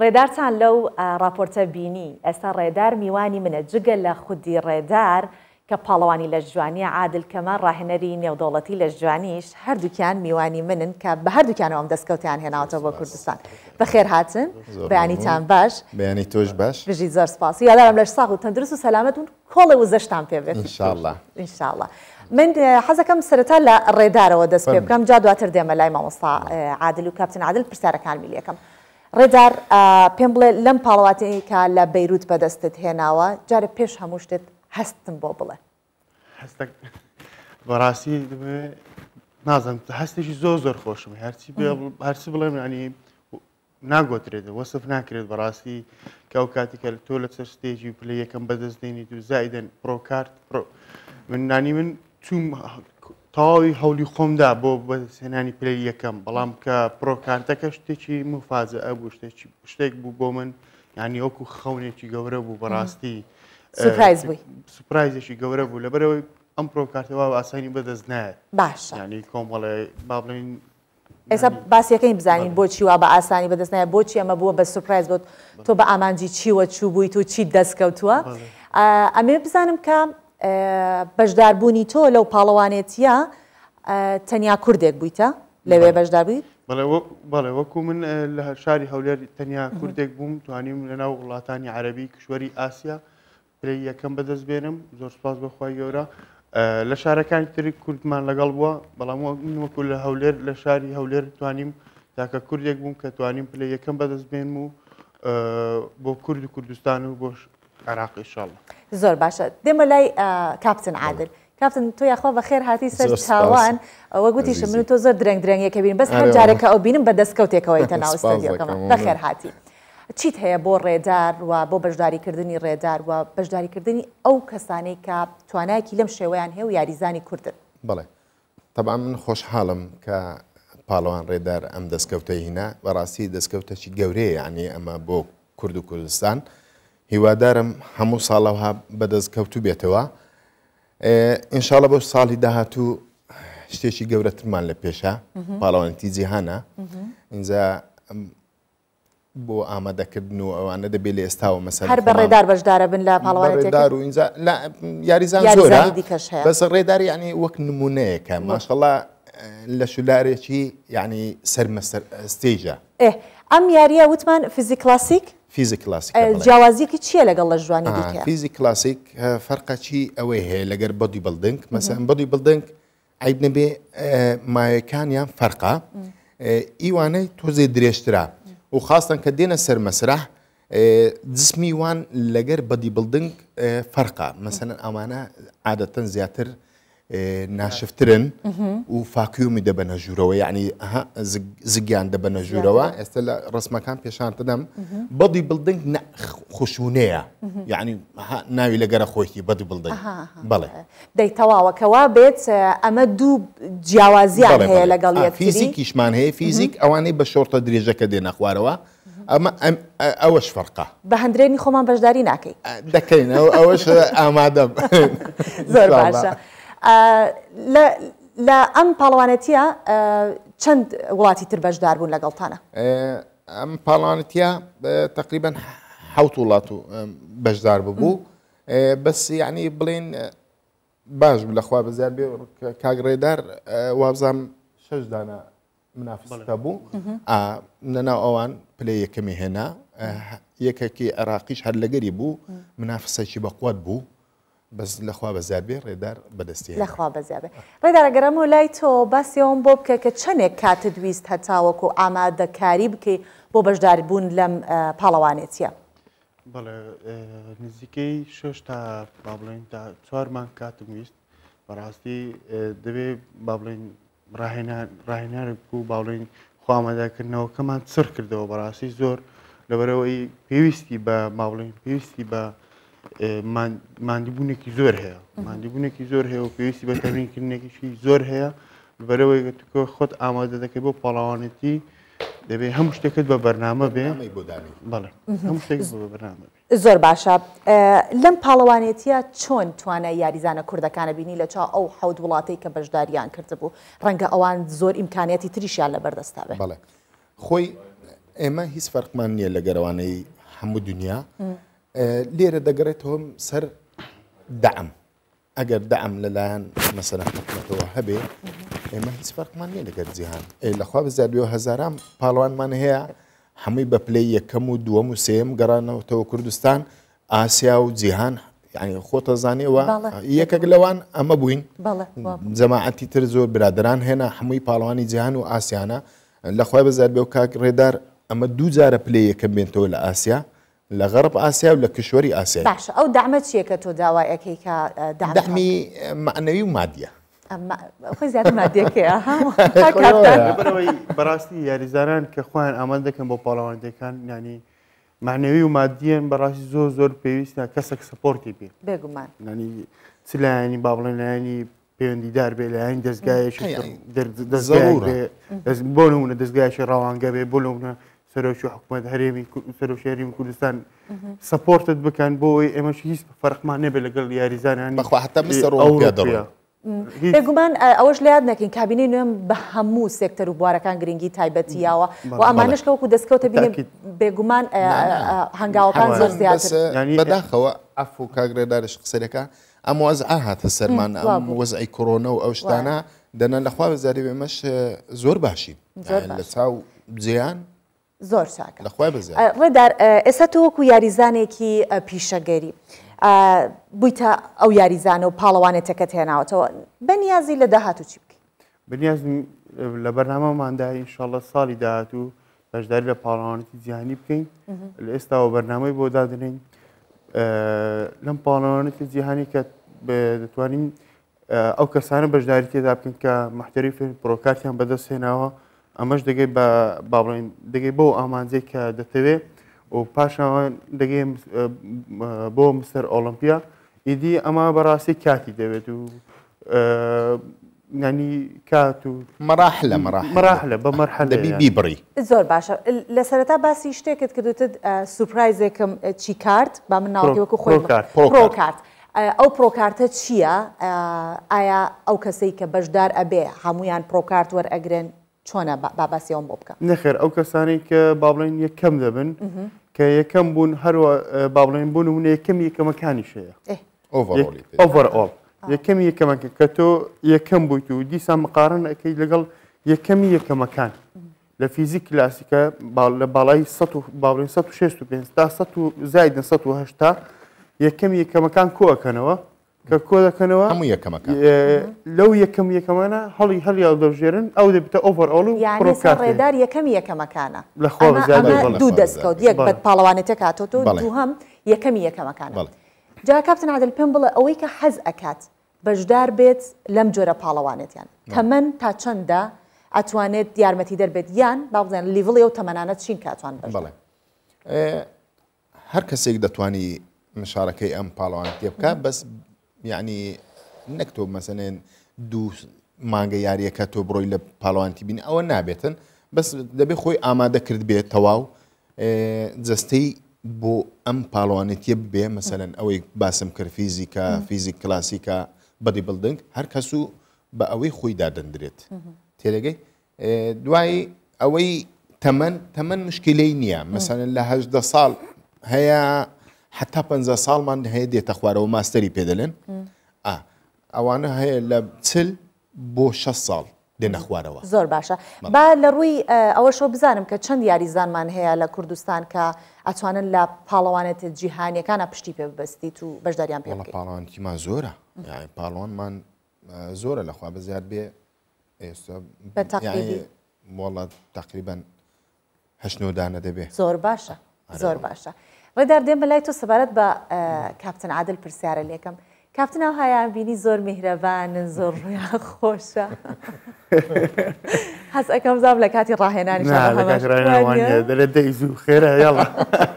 ڕێدارتان لەو راپۆرتە بینی ئێستا ڕێدار میوانی منە جگە لە خودی ڕێدار کە پاڵەوانی لە جوانیە عادل کەمە ڕاهێنەری نێودوڵەتی لە جوانیش هەردووکیان میوانی منن کە بە هەردووکیانەوەم دەستکەوتیان هێناوتەوە بۆ کوردستان بەخێر هاتن بەیانیتان باش بیانی تۆش باش بژی زۆر سپاسی یادارم لەش ساغ و تەندروست و سەلامەتون کۆڵی وزەشتان پێبێت ئینشاءله من حەزەکەم سەرەتا لە ڕێدارەوە دەست پێ بکەم جا دواتر دێمە لای مامۆستا عادل و کاپتن عادل پرسیارەکان میلیەکەم. ڕێدار پێم بڵێ لەم پاڵاتەیە کا لە بەیروت بەدەستت هێناوە جارە پێش هەموو شتێت هەستم بۆ بڵێ بەڕاستی نازانم هەستێکی زۆر زۆر خۆشم هەرچی هەرچی بڵێم ینی ناگۆترێت وەسف ناکرێت بەڕاستی کەو کاتێکە تۆ لە سەر شتێکی پلی یەکەم بەدەستێنی و زایدەن پرۆکارت من نانی من چوم تەواوی هەولی خۆمدا بۆ بە سێنانی پلی یەکەم بەڵام کە پرۆکانتەکە شتێکی مفاازە ئەبوو شتێکی شتێک بوو بۆ من یعنی وەکو خەونێکی گەورە بوو بەڕاستی سوپایزێکی گەورە بوو لەبەرەوەی ئەم پرۆکارتەوە ئاسانی بەدەست نایە باش ینی کۆمەڵێ بابلین ئێستا باسیەکەی بزانین بۆچی وا بە ئاسانی بەدەستنایە بۆچی ئەمە بووە بە سوپایز بۆ تۆ بە ئامانجی چیوە چوو بوویت و چی دەستکەوتووە ئەمێ بزانم کە بەشداربوونی تۆ لەو پاڵەوانێتە تەنیا کوردێک بوویتە لەوێ بەشدابیت بەڵێ وەکو من لە شاری هەولێر تەنیا کوردێک بووم توانیم لەناو وڵاتانی عربی کشوەری ئاسیا پری یەکەم بەدەست بێنم زۆر سپاس بەخوای گەورە لە شارەکانی تر کوردمان لەگەڵ بووە بەڵام وەکو لە هەولێر لە شاری هەولێر توانیم تاکە کوردێک بووم کە توانیم پلی یەکەم بەدەست بێنم و بۆ کورد و کوردستان و بۆ عراقی شڵ زۆر باشە دێمە لای کاپتن عادل. کاپتن تۆ یاخوا بە خێر هاتی سەر چاوان ئەوە گوتیشە من تۆ زۆر درەنگ درەنگەکە بین بەس هەر جارێکە ئەو بینم بە دەستکەوتێکەوەی تەناوستەکەم بە خێر هاتی. چیت هەیە بۆ ڕێدار و بۆ بەشداریکردنی ڕێدار و بەشداریکردنی ئەو کەسانەی کە توانایکی لەم شێوەیان هەیە و یاریزانی کوردن بڵێ تەبان من خۆشحاڵم کە پاڵەوان ڕێدار ئەم دەستکەوتە هینا بەڕاستی دەستکەوتەشی گەورەیە ینی ئەمە بۆ کورد و کوردستان. هیوادارم هەموو ساڵەوها بەدەستکەوتو بێتەوە ئینشاڵە بۆ ساڵی داهاتوو شتێکی گەورەترمان لە پێشە پاڵەوەنتی جیهانە اینجا بۆ ئامادەکردن و ئەوانە دەبێت لە ئێستاوە مەسە هەر بە ڕێدار بەشدارە بن لە پاڵەوەدار و اینجا یاریزان زۆرە بەس ڕێداری ینی وەک نمونەیەەکە ماشەڵە لە شولارێکی یعنی سەرمەستێژە ئەم یاریە وتمان فیزیک کلاسیک؟ فیزیک کلاسیک جیاوازیەکی چییە لەگەڵ لە ژوانی فیزی کلاسیک فەرقەچی ئەوەی هەیە لەگەر بەدی بڵدنگ مەسەن بەدی بڵدنگ عیب نەبێ مایەکانیان فەرقا ئیوانەی تۆزێ درێژترا و خاستن کە دێنە سەر مەسرح جسمی وان لەگەر بەدی بڵدنگ فەرقا مەسەن ئەمانە عادەتەن زیاتر ناشفترن و فاکیومی دەبەنە ژوورەوە یعنی زگیان دەبەنە ژوورەوە ئێستا لە ڕسمەکان پێشان دەدەم بەدی بلدنگ خوشونەیە یعنی ناوی لەگەرە خۆیی بەدی بلدنگ بڵێ دەی تەواوەکەوا بێت ئەمە دوو جیاوازیان هەیە لەگەڵ فیزیکیشمان هەیە فیزیک ئەوانەی بە شۆرتە درێژەکە دێنە خوارەوە ئەمە ئەوەش فەرقا بە هەندرێنی خۆمان بەشداری ناکەیت دەکەین ئەوەش ئامادەم زۆر باشە. لە ئەم پاڵوانەتە چەند وڵاتی تر بەشدار بوون لەگەڵتانە ئەم پاڵانەتە تقریبان حوت وڵات و بەشدار ببوو بەس یعنی بڵێن باش لەخوا بزار بێ کاگڕێدار وابزام شش دانە منافستە بوو نەنا ئەوان پلێ یەکەمی هێنا یەکێکی عراقیش هەر لەگەری بوو منافسەکی بەقوت بوو بەس لەخوا بەزاربێ ڕێدار بەدەستی لەخوا بەزیابێ ڕێدارەگەرەمەوە لای تۆ باسیەوەم بۆ بکە کە چەندێک کاتە دویست هەتاوەکو ئامادەکاری بکەی بۆ بەشداربوون لەم پاڵەوانێتە. بەڵێ نزیکەی شش تا با بڵین تا چوارمان کاتم ویست بەڕاستی دەبێ با بڵین ڕاهێنارێک بوو باڵین خوامەداکردنەوەکەمان سەر کردەوە بەڕاستی زۆر لەبەرەوەی پێویستی بە ماڵین پێویستی بە مادیبوونێکی زۆر هەیە مادیبوونێکی زۆر هەیە و پێویستی بە تەمرینکردنێکیشی زۆر هەیە بەرەوەی گەتکۆ خۆت ئامادە دەکەی بۆ پاڵاوانەتی دەبێ هەموو شتێکت بە بەرنامە بێ بەڵێ هەموو شتێک بە بەرنامە بێ زۆر باشە لەم پاڵەوانێتیە چۆن توانە یاریزانە کوردەکانە بینی لە چا ئەو حەوت وڵاتی کە بەشداریان کردبوو ڕەنگە ئەوان زۆر ئیمکانەتی تریشیان لە بەردەستا بێ بەڵێ خۆی ئێمە هیچ فەرقمان نییە لە گەرەوانەی هەموو دنیا. لێرە دەگەڕێتەوە سەر دەعم ئەگەر دەعم لەلایەن مەسەرە حکومەتەوە هەبێ ئێمە هیچ فەرقمان نیە لەگەر جیهان لەخوا بزاربیەوە هزاران پاڵوانمان هەیە هەمووی بە پلەی یەکەم و دووەم و سێم گەڕانەوەتەوە کوردستان ئاسیا و جیهان ینی خۆتە زانێەوە یەکەک لەوان ئەمە بووین جەماعەتی تر زۆر برادران هێنا هەمووی پاڵوانی جیهان و ئاسیانە لەخوای بەزار بێ و کاک ڕێدار ئەمە دوو جارە پلەی یەکەم بێنتەوە لە ئاسیا لە غەرب ئاسیا و لە کشوەری ئاسیا باش ئەو دامە چیە کە تۆ داوایەکەی کە دەحمی معنەوی و مادیە بەڕاستی یاریزاران کە خۆیان ئامادە دەکەن بۆ پاڵەوەندەکان ینی معنەوی و مادیەن بەڕاستی زۆر زۆر پێویستە کەسێک سپۆرتی بێ بێگومان ینی چلایانی با بڵێنانی پەیوەندیدار بێ لەلاین دەستگایەکی بۆ نمونە دەستگایشی ڕەوانگە بێ بۆ لەونە سەرۆکی حکوومەت هەرێمی سەر شێری کوردستان سپۆرتت بکەن بۆ ئەوی ئێمەش هیچ فەرقمان نەبێ لەگەڵ یاریزانیان بێگومان ئەوەش لات نەکەین کابینەی نوێم بە هەموو سێکتەر و بوارەکان گرنگی تایبەتیاوە و ئەمانش کەوەکو دەستکەوتە بین بێگومان هەنگاوەکان زۆر زیاتر بەداخەوە ئەف و کاگرێدارش قسەرەکە ئەم وەز ئاهاتە سەرمان ئەم وەزعی کۆرۆنە و ئەو شتانە دەنە لەخوا بەزاری وێمەش زۆر باشین لە چاو جیان زۆر چاکە ڕێدار ئێستا تۆوەکو یاریزانێکی پیشەگەری بوویتە ئەو یاریزانە و پاڵەوانێتەکە هێناوەتەوە بەنیازی لە داهاتوو چی بکەیت بنیاز لە بەرنامەماندا ئینشاءڵە ساڵی داهاتوو بەشداری لە پاڵەوانەتی جیهانی بکەین لە ئێستاەوە بەرنمەی بۆ دادنین لەم پاڵەوانەتی جیهانی کە دەتوانین ئەو کەسانە بەشداری تێدا بکەن کە محتەری فێن پرۆکارتیان بەدەست هێناوە ئەمەش دەگەی بە باڵین دەگەی بۆ ئامانجەی کە دەتەوێت و پاشان دەگەی بۆ سەر ئۆلمپیا ئیدی ئەمە بەڕاستی کاتی دەوێت و ینی کات و مەراح لە مەراح لە بە مەرحەلەبی بیبڕی زۆر باشە لە سەرەتا باسی شتێکت کردوتت سوپرایزێکم چی کارت با من ناوەکو خۆ پرۆکارت. ئەو پرۆکارتە چییە؟ ئایا ئەو کەسەی کە بەشدار ئەبێ هەمویان پرۆکارت وەرئەگرن چۆنە باباسیەوەم بۆ بکە نەخێر ئەو کەسانی کە بابڵین یەکەم دەبن کە یەکەم بوون هەروە بابڵین بوون و یەکەم یەکەمەکانی شەیە ئۆڤەرئۆڵ یەکەم یەکەمەکە کە تۆ یەکەم بوویت و دیسان مقارن ئەەکەی لەگەڵ یەکەمی یەکەمەکان لە فیزی کلاسیکە لە باڵای باڵین 16 تا زایدن 1970 یەکەم یەکەمەکان کۆەکەنەوە کە کۆ دەکەنەوە هەموو یەکەمەکە لەو یەکەم یەکەمانە هەڵی هەلی دەژێرن ئەو دەبتە ئۆڤەرئۆڵ و ڕێدار یەکەم یەکەمەکانە لە خۆ دوو دەستکەوت یەک بەد پاڵەوانێتە کاتۆ دوو هەم یەکەمی یەکەمەکانە جا کاپتن عادل پێم بڵێ ئەوەی کە حەز ئەکات بەشدار بێت لەم جۆرە پاڵەوانێتیان تەمەەن تا چەندە ئەتوانێت یارمەتی دەربێت یان با بڵێن لیڤڵی و تەمەانە چین کاتوان بڵێ هەر کەسێک دەتوانی مشارەکەی ئەم پاڵەوانێت تێ بکە بەس یعنی نەک تۆ مەسەنێن دوو مانگە یاریەکە تۆ بڕۆی لە پاڵوانتی بین ئەوە نابێتن بەس دەبێت خۆی ئامادە کرد بێت تەواو جستەی بۆ ئەم پاڵوانێتیە بێ مەسەن ئەوەی باسم کرد فیزیکا فیزیک کلاسیکا بەدی بڵدنگ هەر کەس و بە ئەوەی خۆی دادەندرێت تێرەگەی دوای ئەوەی تەمەەن تەمەەن مشکلەی نییە مەسەن لە هەدە ساڵ هەیە حتا پ ساڵمان هەیە دێتە خوارەوە ماستەری پێدەلێن ئەوانە هەیە لە چل بۆ 6 ساڵ دێنە خوارەوە زۆر باشە با لە ڕووی ئەوەشەوە بزانم کە چەند یاریزانمان هەیە لە کوردستان کە ئەتوانن لە پاڵەوانێت جیهانیەکانە پشتی پێ ببستیت و بەشداریان پێ پاڵانکیمان زۆرە پاڵوانمان زۆرە لەخوا بەزیاد بێ ئێستا وڵات تقریبانه دانە دەبێت زۆر باشە زۆر باشە. ڕێدار دێم بەلای تۆ سەبارەت بە کاپتن عادل پرسیارە لێکم کاپتن ئەو هایان بینی زۆر میهرەبانن زۆر ڕیا خۆشە حەز ئەەکەم زام لە کاتی ڕاهێنانی دەلێت دەیز و خێرە یاڵە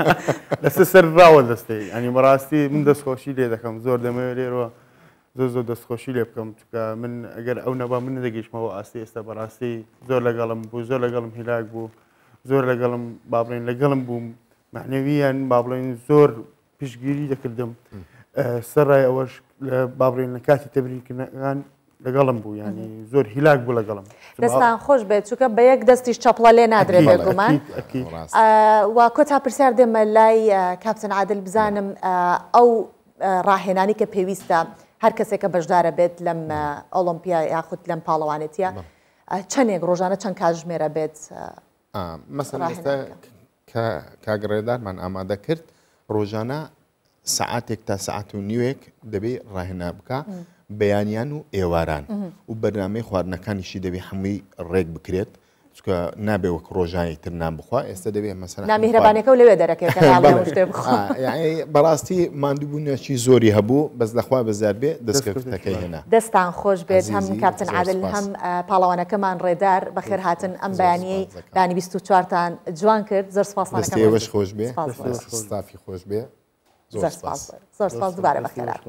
لەس سەر ڕاوە دەستی ئەنی بەڕاستی من دەستخۆشی لێ دەکەم زۆر دەمەوێت لێرەوە زۆر زۆر دەستخۆشی لێ بکەم چکە من ئەگەر ئەو نەبا من دەگەیشتمەوە ئاستی ئێستا بەڕاستی زۆر لەگەڵم بوو زۆر لەگەڵم هیلاک بوو زۆر لەگەڵم بابرین لەگەڵم بووم معنەویان با بڵێن زۆر پیشگیری دەکردم سەرڕای ئەوەش لە بابڕێن لە کاتی تەبریکردان لەگەڵم بوو ینی زۆر هیلاک بوو لەگەڵم دەستان خۆش بێت چووکە بە یەک دەستیش چاپڵە لێ نادرێت بێگومان وا کۆ تا پرسیار دێمە لای کاپتن عادل بزانم ئەو ڕاهێنانی کە پێویستە هەر کەسێکە بەشدارە بێت لەم ئۆلمپیا یاخود لەم پاڵەوانێتە چەندێک ڕۆژانە چەند کاتژمێرە بێت مەسەستا کاگڕێدارمان ئامادە کرد ڕۆژانە سعاتێک تا سعات و نیوێک دەبێت ڕاهێنا بکە بەیانیان و ئێواران و بەرنامەی خواردنەکانیشی دەبێت هەمووی ڕێک بکرێت چکە نابێ وەک ڕۆژانی تر نام بخوا ئێستا دەبێت مەسەر نامیهرەبانەکە و لەوێ دەرەکەی بەڕاستی ماندووبوونیەکی زۆری هەبوو بەس لەخوا بەزار بێ دەستکەکەی هێنا دەستان خۆش بێت هەم کاپتن عادل هەم پاڵەوانەکەمان ڕێدار بەخێر هاتن ئەم بەیانیەی دانی 24تان جوان کرد زەر سپاسانەکەش خۆش بێ ستافی خۆش بێ زۆر سپاس زۆر سپاس دوبارە بەخێرات.